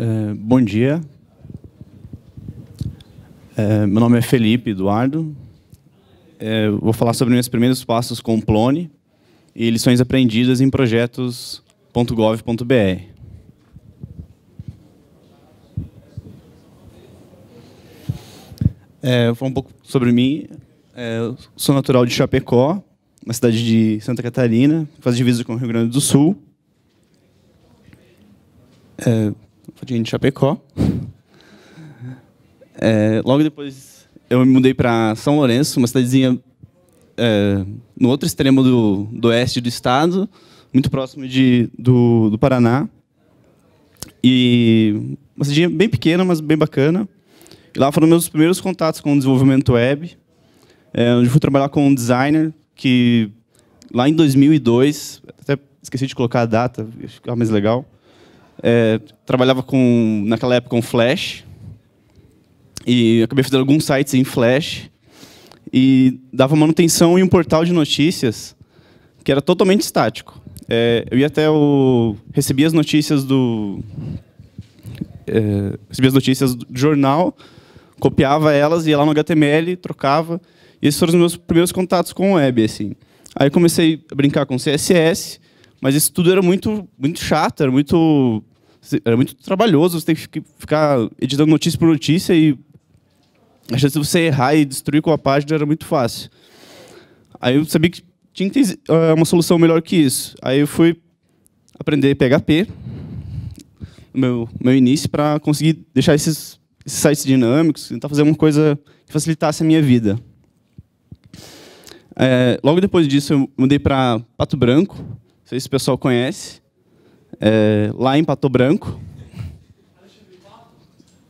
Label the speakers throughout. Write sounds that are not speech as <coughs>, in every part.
Speaker 1: Eh, bom dia. Eh, meu nome é Felipe Eduardo. Eh, vou falar sobre meus primeiros passos com o Plone e lições aprendidas em projetos.gov.br. vou falar um pouco sobre mim. sou natural de Chapecó, uma cidade de Santa Catarina, faz divisa com o Rio Grande do Sul. Fodinho de Chapecó. É, logo depois eu me mudei para São Lourenço, uma cidadezinha é, no outro extremo do, do, oeste do estado, muito próximo de, do, do Paraná. E uma cidadezinha bem pequena, mas bem bacana. E lá foram meus primeiros contatos com o desenvolvimento web, é, onde fui trabalhar com um designer que lá em 2002, até esqueci de colocar a data, acho que é mais legal, é, trabalhava com, naquela época com Flash. E acabei fazendo alguns sites em Flash. E dava manutenção em um portal de notícias que era totalmente estático. É, eu ia até o. recebia as notícias do. É, recebia as notícias do jornal, copiava elas, ia lá no HTML, trocava. E esses foram os meus primeiros contatos com web. Assim. Aí comecei a brincar com CSS mas isso tudo era muito, muito chato, era muito, era muito trabalhoso. Você tem que ficar editando notícia por notícia e a chance de você errar e destruir com a página era muito fácil. Aí eu sabia que tinha que ter ah, uma solução melhor que isso. Aí eu fui aprender PHP no meu, meu início para conseguir deixar esses, esses, sites dinâmicos, tentar fazer uma coisa que facilitasse a minha vida. É, logo depois disso, eu mudei para Pato Branco, sei se o pessoal conhece, é, lá em Pato Branco.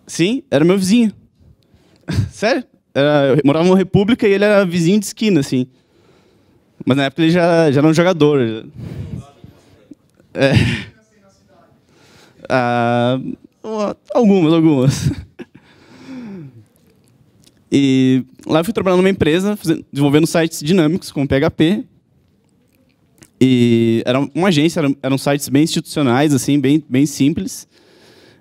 Speaker 1: Sim, era meu vizinho. <laughs> Sério? Era, eu morava numa república e ele era vizinho de esquina, assim. Mas na época ele já, já era um jogador. É. Ah, algumas, algumas. E lá eu fui trabalhar numa empresa, desenvolvendo sites dinâmicos com PHP. E era uma agência, eram, eram sites bem institucionais, assim, bem, bem simples.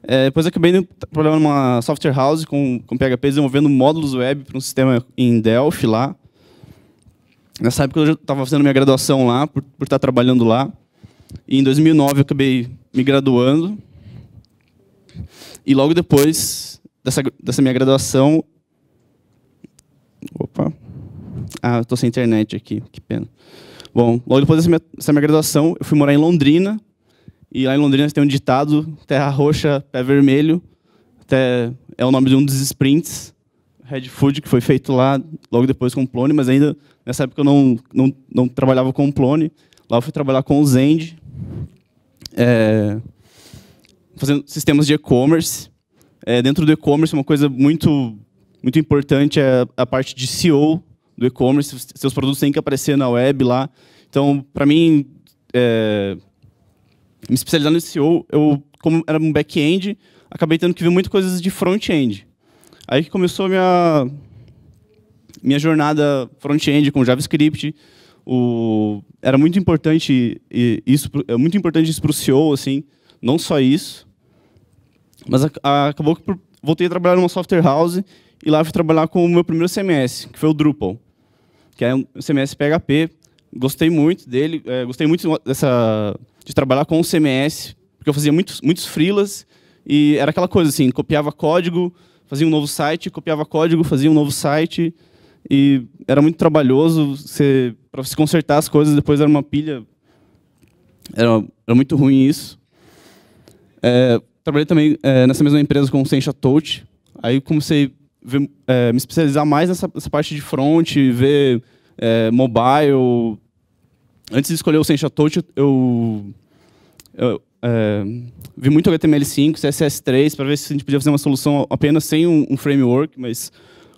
Speaker 1: É, depois acabei trabalhando problema numa software house com, com PHP, desenvolvendo módulos web para um sistema em Delphi lá. Nessa época eu já estava fazendo minha graduação lá, por, por estar tá trabalhando lá. E em 2009 eu acabei me graduando. E logo depois dessa, dessa minha graduação... Opa. Ah, estou sem internet aqui, que pena. Bom, logo depois dessa minha, dessa minha graduação, eu fui morar em Londrina. E lá em Londrina tem um ditado: terra roxa, pé vermelho. Até é o nome de um dos sprints, Red Food, que foi feito lá logo depois com o Plone, mas ainda nessa época eu não, não, não trabalhava com o Plone. Lá eu fui trabalhar com o Zend, é, fazendo sistemas de e-commerce. É, dentro do e-commerce, uma coisa muito, muito importante é a parte de CEO do e-commerce, seus produtos têm que aparecer na web lá. Então, para mim, é, me especializando no SEO, eu, como era um back-end, acabei tendo que ver muitas coisas de front-end. Aí que começou a minha, minha jornada front-end com JavaScript. O, era muito importante isso, é muito importante isso para o SEO, assim, não só isso. Mas a, a, acabou que voltei a trabalhar numa software house e lá fui trabalhar com o meu primeiro CMS, que foi o Drupal que é um CMS PHP. Gostei muito dele, é, gostei muito dessa, de trabalhar com o CMS, porque eu fazia muitos, muitos freelas e era aquela coisa assim, copiava código, fazia um novo site, copiava código, fazia um novo site e era muito trabalhoso para se consertar as coisas, depois era uma pilha. Era, era muito ruim isso. É, trabalhei também é, nessa mesma empresa com o Sencha Touch. Aí comecei ver, é, me especializar mais nessa, nessa, parte de front, ver é, mobile. Antes de escolher o Sencha Touch, eu, eu é, vi muito HTML5, CSS3, para ver se a gente podia fazer uma solução apenas sem um, um framework, mas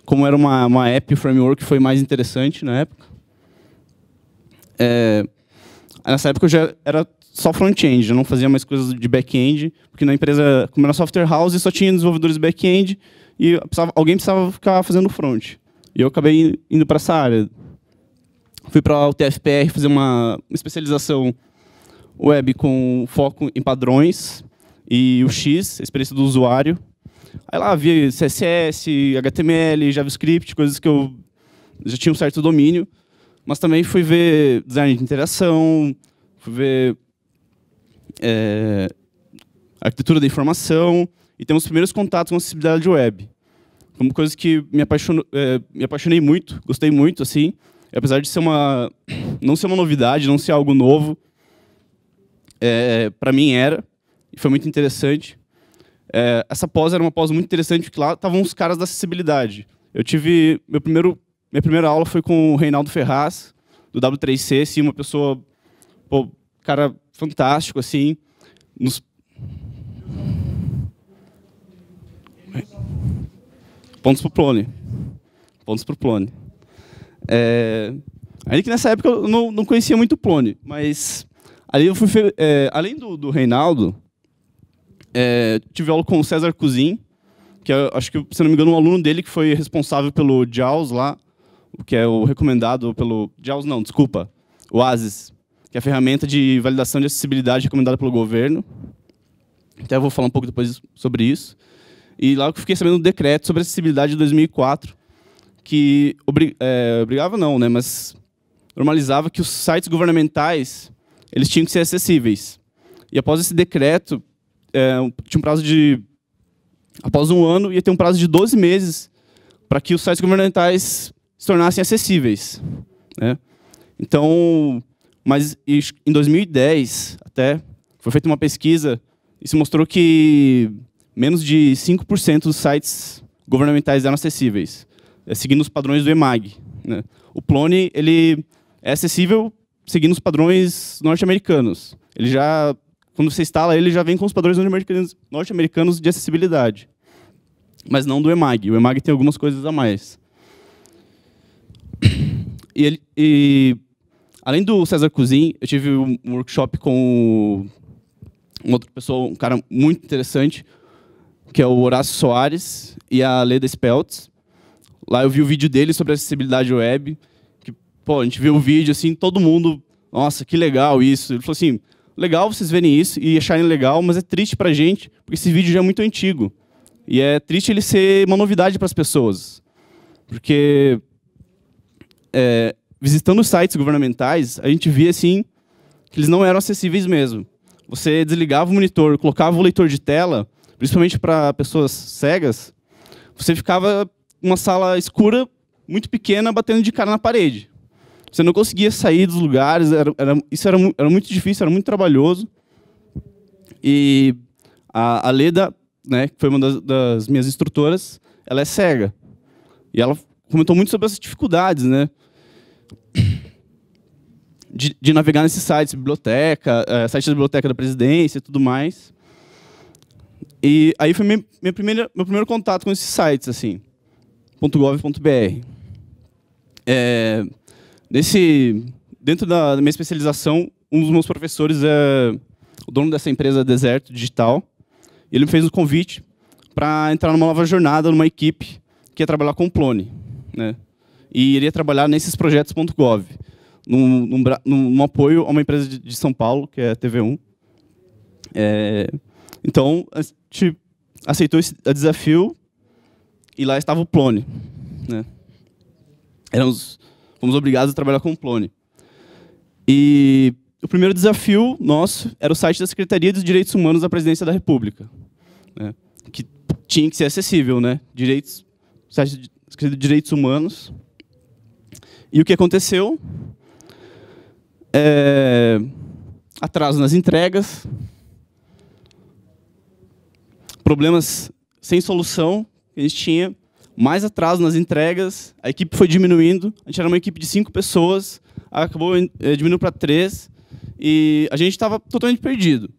Speaker 1: como era uma, uma app, o framework foi mais interessante na época. É, nessa época eu já era só front-end, já não fazia mais coisas de back-end, porque na empresa, como era software house, só tinha desenvolvedores back-end, e precisava, alguém precisava ficar fazendo front. E eu acabei indo para essa área. Fui para o UTFPR fazer uma especialização web com foco em padrões e o X, a experiência do usuário. Aí lá vi CSS, HTML, JavaScript, coisas que eu já tinha um certo domínio, mas também fui ver design de interação, fui ver é, arquitetura da informação, e temos primeiros contatos com acessibilidade web. como uma coisa que me, é, me apaixonei muito, gostei muito, assim, apesar de ser uma, <coughs> não ser uma novidade, não ser algo novo, é, para mim era, e foi muito interessante. É, essa pós era uma pós muito interessante, porque lá estavam os caras da acessibilidade. Eu tive, meu primeiro, minha primeira aula foi com o Reinaldo Ferraz, do W3C, assim, uma pessoa, pô, cara fantástico, assim, nos... Pontos pro Plone. Pontos pro Plone. É, ainda que nessa época eu não, não conhecia muito o Plone, mas ali eu fui é, além do, do Reinaldo, é, tive aula com o César Cozin, que é, acho que, se não me engano, um aluno dele que foi responsável pelo JAWS lá, que é o recomendado pelo... JAWS não, desculpa. O que é a ferramenta de validação de acessibilidade recomendada pelo governo. Até vou falar um pouco depois sobre isso. E lá eu fiquei sabendo do decreto sobre acessibilidade de 2004, que obri é, obrigava não, né, mas normalizava que os sites governamentais eles tinham que ser acessíveis. E após esse decreto, é, tinha um prazo de após um ano ia ter um prazo de 12 meses para que os sites governamentais se tornassem acessíveis, né? Então, mas em 2010 até foi feita uma pesquisa e se mostrou que menos de 5% dos sites governamentais eram acessíveis, eh, seguindo os padrões do EMAG. Né? O Plone ele é acessível seguindo os padrões norte-americanos. Ele já, quando você instala ele, já vem com os padrões norte-americanos de acessibilidade, mas não do EMAG. O EMAG tem algumas coisas a mais. <coughs> E, ele, e além do César Cousin, eu tive um workshop com uma outra pessoa, um cara muito interessante, que é o Horácio Soares e a Leda Speltz. Lá eu vi o vídeo dele sobre acessibilidade web. Que, pô, a gente viu o vídeo assim, todo mundo, nossa, que legal isso. Ele falou assim: legal vocês verem isso e acharem legal, mas é triste pra gente, porque esse vídeo já é muito antigo. E é triste ele ser uma novidade para as pessoas. Porque é, visitando sites governamentais, a gente via assim que eles não eram acessíveis mesmo. Você desligava o monitor, colocava o leitor de tela, principalmente para pessoas cegas, você ficava uma sala escura, muito pequena, batendo de cara na parede. Você não conseguia sair dos lugares, era, era, isso era, era, muito difícil, era muito trabalhoso. E a, a Leda, né, que foi uma das, das, minhas instrutoras, ela é cega. E ela comentou muito sobre essas dificuldades, né? De, de navegar nesses sites, biblioteca, é, eh, site da biblioteca da presidência e tudo mais. E aí foi minha, minha primeira, meu primeiro contato com esses sites, assim, .gov.br. É, nesse, dentro da, da, minha especialização, um dos meus professores é o dono dessa empresa Deserto Digital. ele me fez um convite para entrar numa nova jornada, numa equipe que ia é trabalhar com o Plone. Né? E iria trabalhar nesses projetos.gov, num, num, num, apoio a uma empresa de, de São Paulo, que é a TV1. É, então, a gente aceitou esse desafio e lá estava o Plone. Né? Éramos, fomos obrigados a trabalhar com o Plone. E o primeiro desafio nosso era o site da Secretaria dos Direitos Humanos da Presidência da República, né? que tinha que ser acessível, né? Direitos, site de, de Direitos Humanos. E o que aconteceu? É, atraso nas entregas, problemas sem solução que a gente tinha, mais atraso nas entregas, a equipe foi diminuindo. A gente era uma equipe de cinco pessoas, acabou é, diminuindo para três e a gente estava totalmente perdido.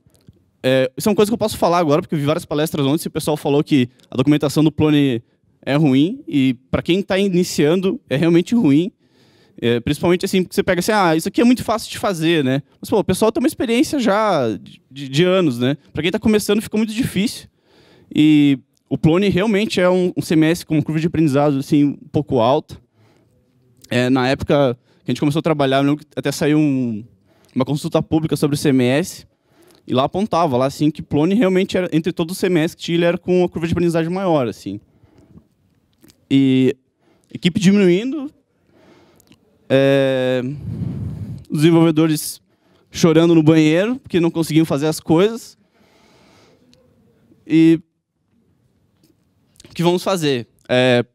Speaker 1: É, isso é uma coisa que eu posso falar agora, porque eu vi várias palestras ontem e o pessoal falou que a documentação do Plone é ruim e para quem está iniciando é realmente ruim. É, principalmente assim, porque você pega assim, ah, isso aqui é muito fácil de fazer, né? Mas, pô, o pessoal tem uma experiência já de, de anos, né? Para quem está começando fica muito difícil. E o Plone realmente é um, um CMS com uma curva de aprendizado assim, um pouco alta. É, na época que a gente começou a trabalhar, até saiu um, uma consulta pública sobre o CMS, e lá apontava lá assim que Plone realmente era entre todos os CMS que tinha, ele era com uma curva de aprendizagem maior assim. E equipe diminuindo, é, os desenvolvedores chorando no banheiro porque não conseguiam fazer as coisas. E que vamos fazer? É,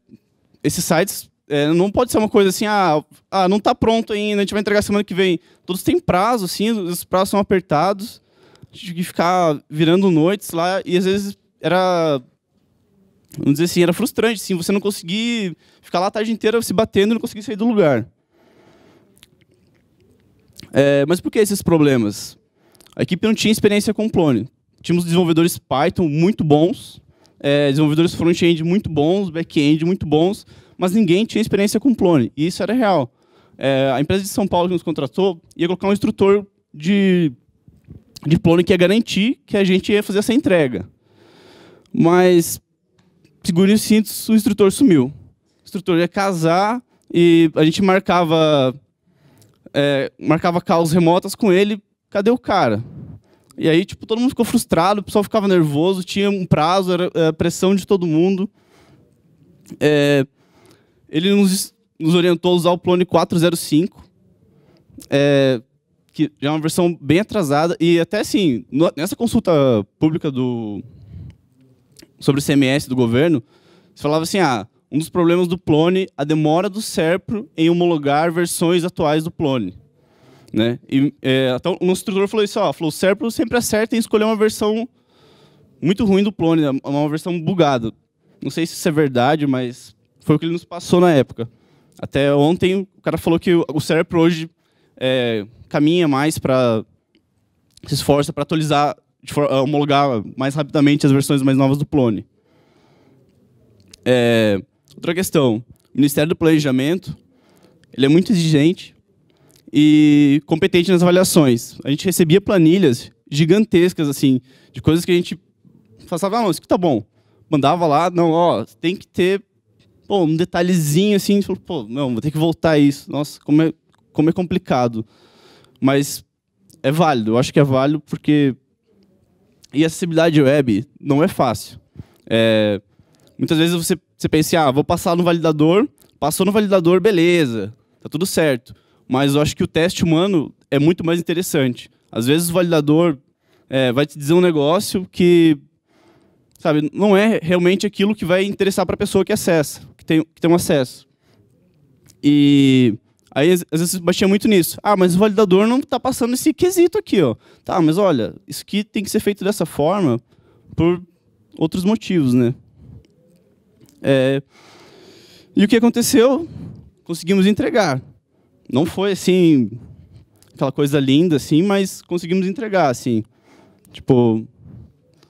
Speaker 1: esses sites é, não pode ser uma coisa assim, ah, ah, não está pronto ainda, a gente vai entregar semana que vem. Todos têm prazo, assim, os prazos são apertados. A gente tem que ficar virando noites lá e às vezes era vamos dizer assim, era frustrante, assim, você não conseguir ficar lá a tarde inteira se batendo e não conseguir sair do lugar. É, mas por que esses problemas? A equipe não tinha experiência com o clone. Tínhamos desenvolvedores Python muito bons, é, desenvolvedores front-end muito bons, back-end muito bons, mas ninguém tinha experiência com Plone. E isso era real. É, a empresa de São Paulo que nos contratou ia colocar um instrutor de, de Plone que ia garantir que a gente ia fazer essa entrega. Mas, segundo os cintos, o instrutor sumiu. O instrutor ia casar e a gente marcava, é, marcava remotas com ele. Cadê o cara? E aí, tipo, todo mundo ficou frustrado, o pessoal ficava nervoso, tinha um prazo, era, é, pressão de todo mundo. É, ele nos, nos, orientou a usar o Plone 405, é, que já é uma versão bem atrasada. E até assim, nessa consulta pública do, sobre o CMS do governo, você falava assim, ah, um dos problemas do Plone, a demora do SERPRO em homologar versões atuais do Plone. Né? E, é, até o nosso instrutor falou isso, ó, falou, o Serpro sempre acerta em escolher uma versão muito ruim do Plone, né? uma versão bugada. Não sei se isso é verdade, mas foi o que ele nos passou na época. Até ontem o cara falou que o Serpro hoje é, caminha mais para se esforça para atualizar, é, homologar mais rapidamente as versões mais novas do Plone. É, outra questão, o Ministério do Planejamento ele é muito exigente e competente nas avaliações. A gente recebia planilhas gigantescas, assim, de coisas que a gente passava, ah, mão isso que tá bom. Mandava lá, não, ó, tem que ter pô, um detalhezinho assim, pô, não, vou ter que voltar isso. Nossa, como é, como é complicado. Mas é válido, eu acho que é válido porque. E acessibilidade web não é fácil. É... Muitas vezes você, você pensa, assim, ah, vou passar no validador, passou no validador, beleza, tá tudo certo. Mas eu acho que o teste humano é muito mais interessante. Às vezes o validador é, vai te dizer um negócio que sabe, não é realmente aquilo que vai interessar para a pessoa que acessa, que tem, que tem um acesso. E aí às vezes batia muito nisso. Ah, mas o validador não está passando esse quesito aqui, ó. Tá, mas olha, isso aqui tem que ser feito dessa forma por outros motivos, né? É... E o que aconteceu? Conseguimos entregar não foi assim aquela coisa linda assim, mas conseguimos entregar assim. Tipo,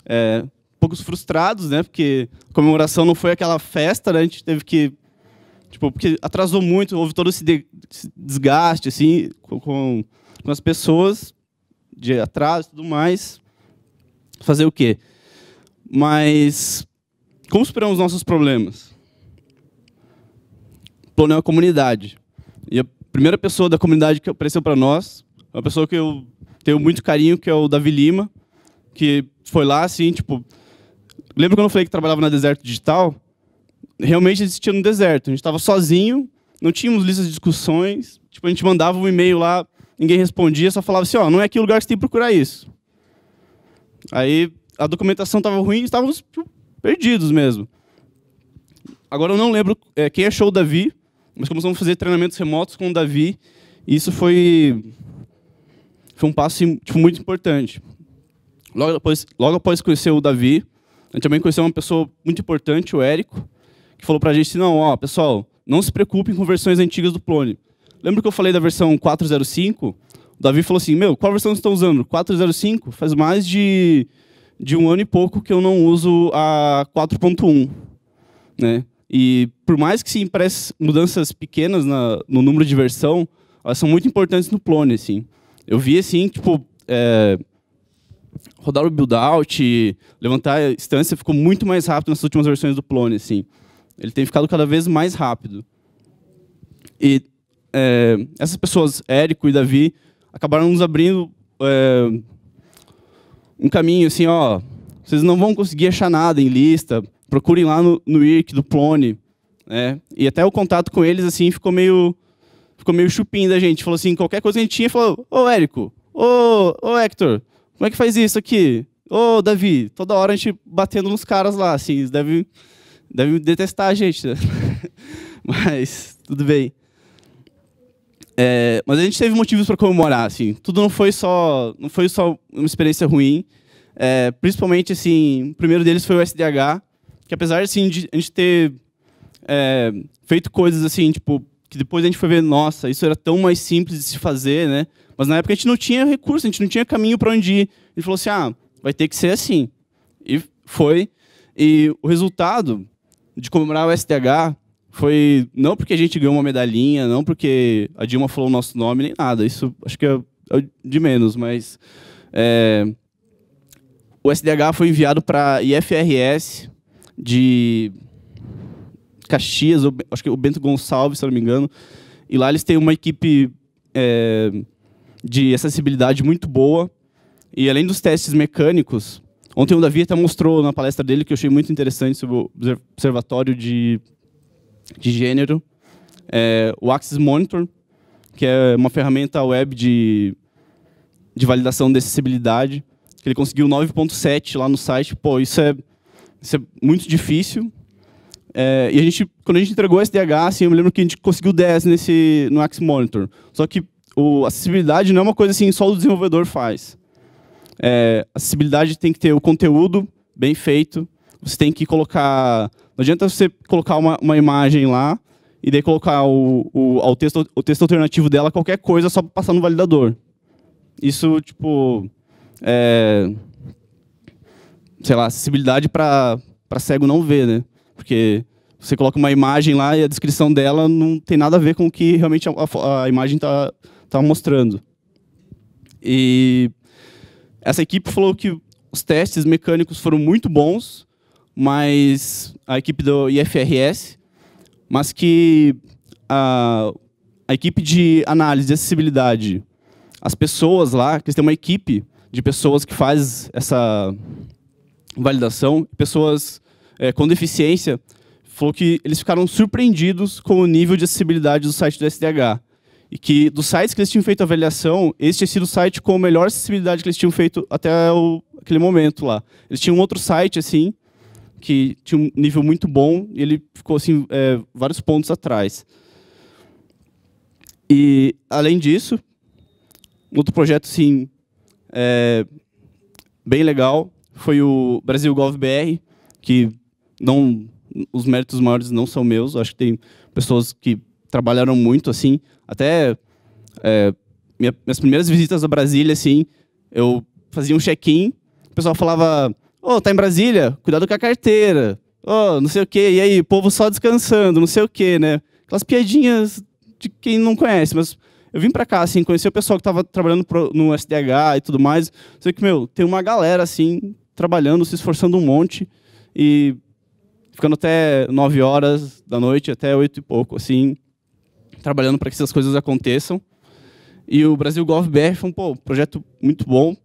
Speaker 1: é, poucos frustrados, né? Porque a comemoração não foi aquela festa, né? A gente teve que tipo, porque atrasou muito, houve todo esse, de, esse desgaste assim com, com, as pessoas de atraso e tudo mais. Fazer o quê? Mas como superamos nossos problemas? Plano é a comunidade primeira pessoa da comunidade que apareceu para nós, uma pessoa que eu tenho muito carinho, que é o Davi Lima, que foi lá assim, tipo. Lembra quando eu falei que trabalhava na Deserto Digital? Realmente existia no deserto. A gente estava sozinho, não tínhamos listas de discussões. Tipo, a gente mandava um e-mail lá, ninguém respondia, só falava assim: ó, oh, não é aqui o lugar que você tem que procurar isso. Aí a documentação estava ruim, estávamos tipo, perdidos mesmo. Agora eu não lembro é, quem achou o Davi, mas começamos a fazer treinamentos remotos com o Davi. E isso foi, foi um passo tipo, muito importante. Logo após, logo após conhecer o Davi, a gente também conheceu uma pessoa muito importante, o Érico, que falou para a gente, não, ó, pessoal, não se preocupem com versões antigas do Plone. Lembra que eu falei da versão 405? O Davi falou assim, meu, qual versão vocês estão usando? 405? Faz mais de, de um ano e pouco que eu não uso a 4.1, né? E por mais que se impresse mudanças pequenas na, no número de versão, elas são muito importantes no Plone, assim. Eu vi, assim, tipo, é, rodar o build-out, levantar a instância, ficou muito mais rápido nas últimas versões do Plone, assim. Ele tem ficado cada vez mais rápido. E é, essas pessoas, Érico e Davi, acabaram nos abrindo é, um caminho, assim, ó... Vocês não vão conseguir achar nada em lista, Procurem lá no, no IRC do Plone. Né? E até o contato com eles assim ficou meio ficou meio chupim da gente. Falou assim, qualquer coisa que a gente tinha, falou, ô Érico, ô, ô Hector, como é que faz isso aqui? Ô Davi, toda hora a gente batendo nos caras lá, assim, eles devem, detestar a gente. Né? <laughs> mas tudo bem. É, mas a gente teve motivos para comemorar, assim. Tudo não foi só, não foi só uma experiência ruim. É, principalmente, assim, o primeiro deles foi o SDH, que apesar assim, de a gente ter é, feito coisas assim, tipo, que depois a gente foi ver, nossa, isso era tão mais simples de se fazer, né? Mas na época a gente não tinha recurso, a gente não tinha caminho para onde ir. A gente falou assim, ah, vai ter que ser assim. E foi. E o resultado de comemorar o STH foi não porque a gente ganhou uma medalhinha, não porque a Dilma falou o nosso nome, nem nada. Isso acho que é, é de menos, mas... É, o SDH foi enviado para IFRS, de Caxias, acho que o Bento Gonçalves, se não me engano. E lá eles têm uma equipe é, de acessibilidade muito boa. E além dos testes mecânicos, ontem o Davi até mostrou na palestra dele que eu achei muito interessante sobre o observatório de, de gênero, é, o Axis Monitor, que é uma ferramenta web de, de validação de acessibilidade. Que ele conseguiu 9.7 lá no site. Pô, isso é isso é muito difícil. É, e a gente, quando a gente entregou o SDH, assim, eu me lembro que a gente conseguiu 10 nesse, no Axe Monitor. Só que o, a acessibilidade não é uma coisa assim só o desenvolvedor faz. É, acessibilidade tem que ter o conteúdo bem feito. Você tem que colocar. Não adianta você colocar uma, uma imagem lá e daí colocar o, o, o, texto, o texto alternativo dela, qualquer coisa, só para passar no validador. Isso, tipo. É, sei lá, acessibilidade para cego não ver, né? Porque você coloca uma imagem lá e a descrição dela não tem nada a ver com o que realmente a, a imagem está tá mostrando. E essa equipe falou que os testes mecânicos foram muito bons, mas a equipe do IFRS, mas que a, a equipe de análise de acessibilidade, as pessoas lá, que tem uma equipe de pessoas que faz essa validação, pessoas é, com deficiência, falou que eles ficaram surpreendidos com o nível de acessibilidade do site do SDH. E que dos sites que eles tinham feito avaliação, esse tinha sido o site com a melhor acessibilidade que eles tinham feito até o, aquele momento lá. Eles tinham um outro site, assim, que tinha um nível muito bom, e ele ficou, assim, é, vários pontos atrás. E, além disso, outro projeto, assim, é, bem legal, foi o Brasil Golf BR, que não os méritos maiores não são meus, acho que tem pessoas que trabalharam muito assim, até é, minha, minhas primeiras visitas a Brasília assim, eu fazia um check-in, o pessoal falava: "Ô, oh, tá em Brasília? Cuidado com a carteira." Ô, oh, não sei o quê. E aí, povo só descansando, não sei o quê, né? Aquelas piadinhas de quem não conhece, mas eu vim para cá, assim, conheci o pessoal que estava trabalhando pro, no SDH e tudo mais. Sei que, meu, tem uma galera, assim, trabalhando, se esforçando um monte e ficando até 9 horas da noite, até 8 e pouco, assim, trabalhando para que essas coisas aconteçam. E o Brasil Gov BR foi é um pô, projeto muito bom,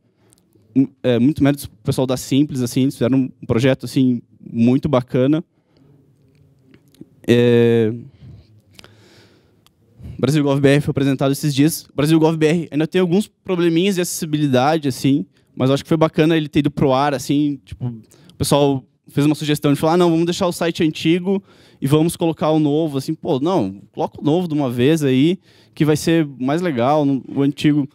Speaker 1: é, muito mérito do pessoal da Simples, assim, eles fizeram um projeto assim, muito bacana. É... Brasil Gov BR foi apresentado esses dias. Brasil Gov BR ainda tem alguns probleminhas de acessibilidade, assim, mas eu acho que foi bacana ele ter ido pro ar, assim, tipo, o pessoal fez uma sugestão de falar, ah, não, vamos deixar o site antigo e vamos colocar o novo, assim, pô, não, coloca o novo de uma vez aí, que vai ser mais legal, o antigo.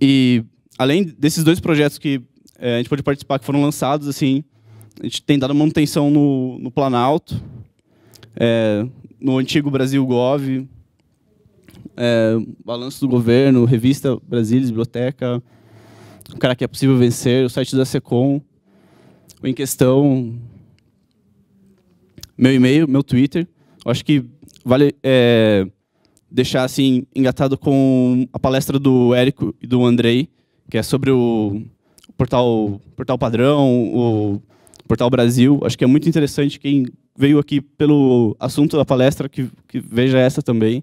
Speaker 1: E além desses dois projetos que é, a gente pode participar, que foram lançados, assim, a gente tem dado manutenção no, no Planalto, é, no antigo Brasil Gov, é, balanço do governo, revista Brasília, biblioteca, o cara que é Possível Vencer, o site da Secom, o Em Questão, meu e-mail, meu Twitter. Eu acho que vale é, deixar assim engatado com a palestra do Érico e do Andrei, que é sobre o portal, portal padrão, o portal Brasil. Acho que é muito interessante quem veio aqui pelo assunto da palestra que, que veja essa também.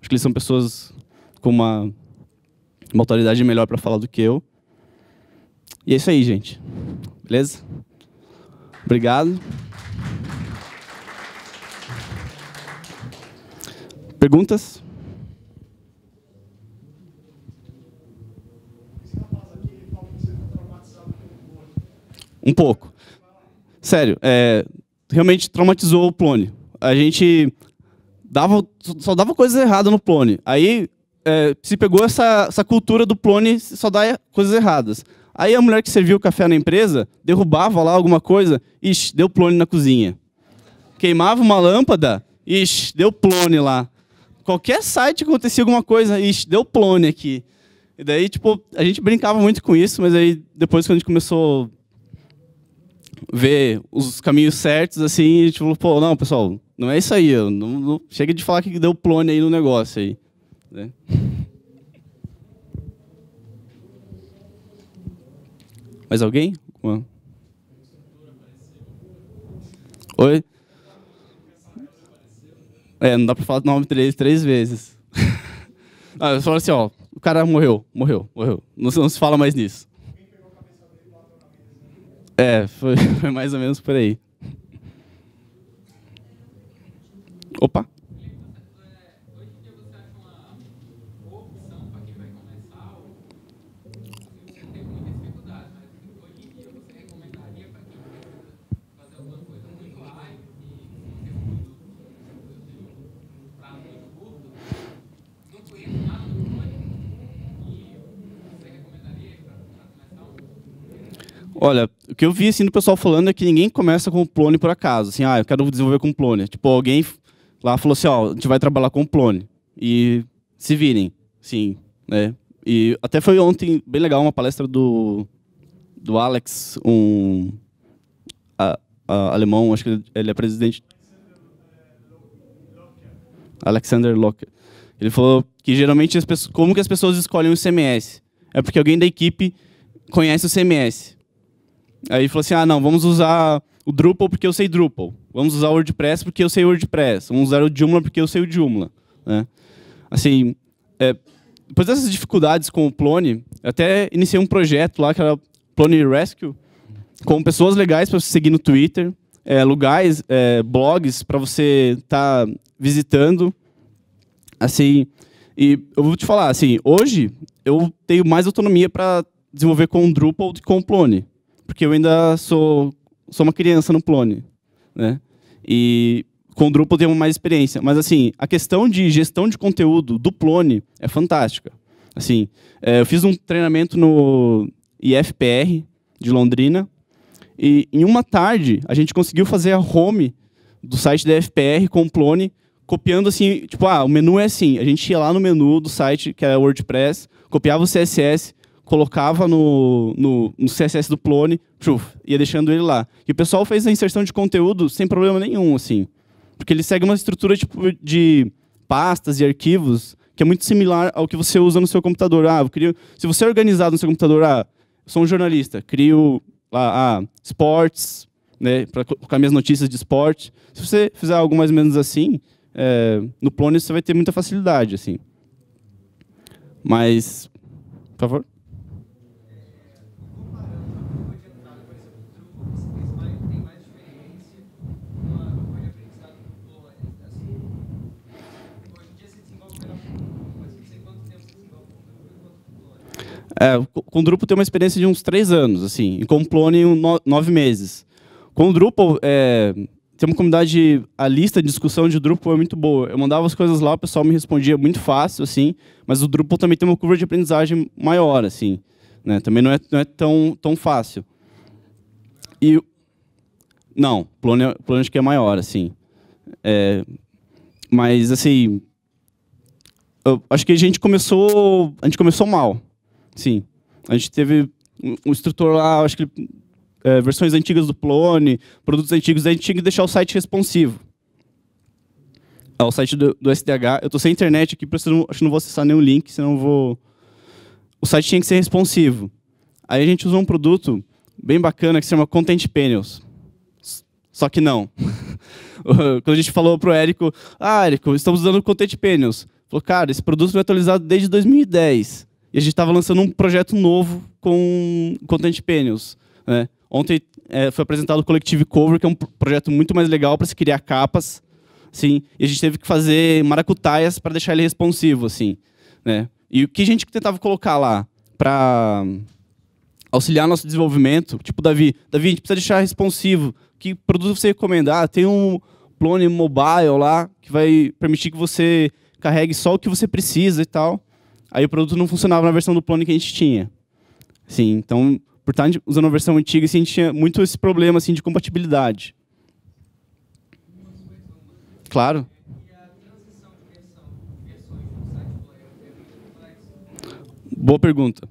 Speaker 1: Acho que eles são pessoas com uma, uma autoridade melhor para falar do que eu. E é isso aí, gente. Beleza? Obrigado. Perguntas? Um pouco. Sério, é, realmente traumatizou o plone. A gente dava, só dava coisas erradas no plone. Aí é, se pegou essa, essa cultura do plone só dar coisas erradas. Aí a mulher que servia o café na empresa derrubava lá alguma coisa, ixi, deu plone na cozinha. Queimava uma lâmpada, ixi, deu plone lá. Qualquer site acontecia alguma coisa, ixi, deu plone aqui. E daí, tipo, a gente brincava muito com isso, mas aí depois que a gente começou a ver os caminhos certos, assim, a gente falou, pô, não, pessoal, não é isso aí. Não, não... chega de falar que deu plone aí no negócio aí. Né? Mais alguém? Oi? É, não dá pra falar o nome três vezes. <laughs> ah, eu falo assim, ó, o cara morreu, morreu, morreu. Não, não se fala mais nisso. É, foi, <laughs> foi mais ou menos por aí. Opa! Olha, o que eu vi assim do pessoal falando é que ninguém começa com o plone por acaso, assim, ah, eu quero desenvolver com plone. Tipo, alguém lá falou assim, ó, oh, a gente vai trabalhar com plone e se virem, sim, né? E até foi ontem bem legal uma palestra do do Alex, um a, a, alemão, acho que ele é presidente Alexander Locker. Ele falou que geralmente as pessoas, como que as pessoas escolhem o CMS? É porque alguém da equipe conhece o CMS. Aí falou assim: ah, não, vamos usar o Drupal porque eu sei Drupal. Vamos usar o WordPress porque eu sei WordPress. Vamos usar o Joomla porque eu sei o Joomla. Né? Assim, é, depois dessas dificuldades com o Plone, até iniciei um projeto lá que era Plone Rescue, com pessoas legais para você seguir no Twitter, é, lugares, é, blogs para você estar tá visitando. Assim, e eu vou te falar, assim, hoje eu tenho mais autonomia para desenvolver com o Drupal do que com o Plone porque eu ainda sou, sou uma criança no Plone, né? E com o Drupal tenho mais experiência. Mas, assim, a questão de gestão de conteúdo do Plone é fantástica. Assim, é, eu fiz um treinamento no IFPR de Londrina e em uma tarde a gente conseguiu fazer a home do site da IFPR com o Plone copiando assim, tipo, ah, o menu é assim. A gente ia lá no menu do site, que era WordPress, copiava o CSS colocava no, no, no CSS do Plone, ia deixando ele lá. E o pessoal fez a inserção de conteúdo sem problema nenhum, assim. Porque ele segue uma estrutura tipo, de pastas e arquivos que é muito similar ao que você usa no seu computador. Ah, eu crio, se você é organizado no seu computador, ah, sou um jornalista, crio lá, ah, ah, esportes, né, para colocar minhas notícias de esporte. Se você fizer algo mais ou menos assim, é, no Plone você vai ter muita facilidade, assim. Mas, por favor. É, com Drupal tem uma experiência de uns três anos, assim, e com Plone um, no, nove meses. Com Drupal, é, tem uma comunidade, a lista de discussão de Drupal é muito boa. Eu mandava as coisas lá, o pessoal me respondia muito fácil, assim, mas o Drupal também tem uma curva de aprendizagem maior, assim, né? Também não é, não é tão, tão fácil. E... Não, Plone, Plone acho que é maior, assim. É, mas, assim, eu acho que a gente começou, a gente começou mal, Sim. A gente teve um instrutor lá, acho que é, versões antigas do Plone, produtos antigos, a gente tinha que deixar o site responsivo. É o site do, do SDH. Eu tô sem internet aqui, acho que não vou acessar nenhum link, senão vou... O site tinha que ser responsivo. Aí a gente usou um produto bem bacana que se chama Content Panels. Só que não. <laughs> Quando a gente falou pro Érico, ah, Érico, estamos usando Content Panels. Falou, cara, esse produto foi atualizado desde 2010 a gente estava lançando um projeto novo com Content Panels. Né? Ontem é, foi apresentado o Collective Cover, que é um projeto muito mais legal para se criar capas. Assim, e a gente teve que fazer maracutaias para deixar ele responsivo. assim, né? E o que a gente tentava colocar lá para auxiliar nosso desenvolvimento? Tipo, Davi, Davi, a gente precisa deixar responsivo. Que produto você recomendar? Ah, tem um plone mobile lá que vai permitir que você carregue só o que você precisa e tal. Aí o produto não funcionava na versão do plano que a gente tinha. sim. então, por estar usando a versão antiga, assim, a gente tinha muito esse problema assim, de compatibilidade. Claro. Boa pergunta.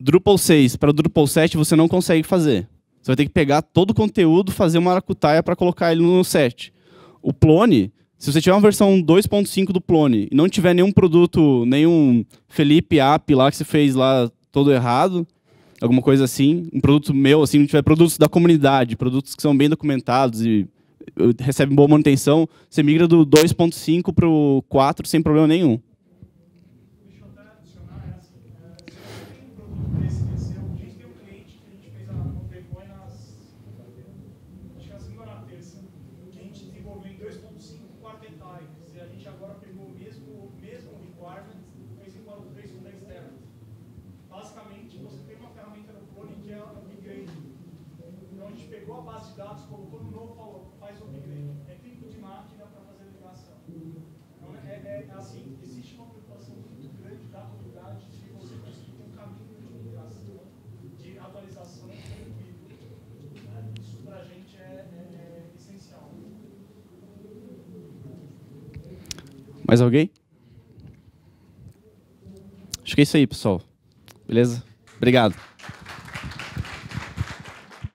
Speaker 1: Drupal 6 para Drupal 7 você não consegue fazer. Você vai ter que pegar todo o conteúdo, fazer uma aracutaia para colocar ele no set. O Plone, se você tiver uma versão 2.5 do Plone e não tiver nenhum produto, nenhum Felipe App lá que você fez lá todo errado, alguma coisa assim, um produto meu, assim, não tiver produtos da comunidade, produtos que são bem documentados e eh, recebem boa manutenção, você migra do 2.5 para o 4 sem problema nenhum. é, assim, existe uma preocupação muito grande da comunidade de você ter um caminho de migração, de atualização tranquilo. Né? Isso para a gente é, é, é, essencial. Mais alguém? Acho que é isso aí, pessoal. Beleza? Obrigado.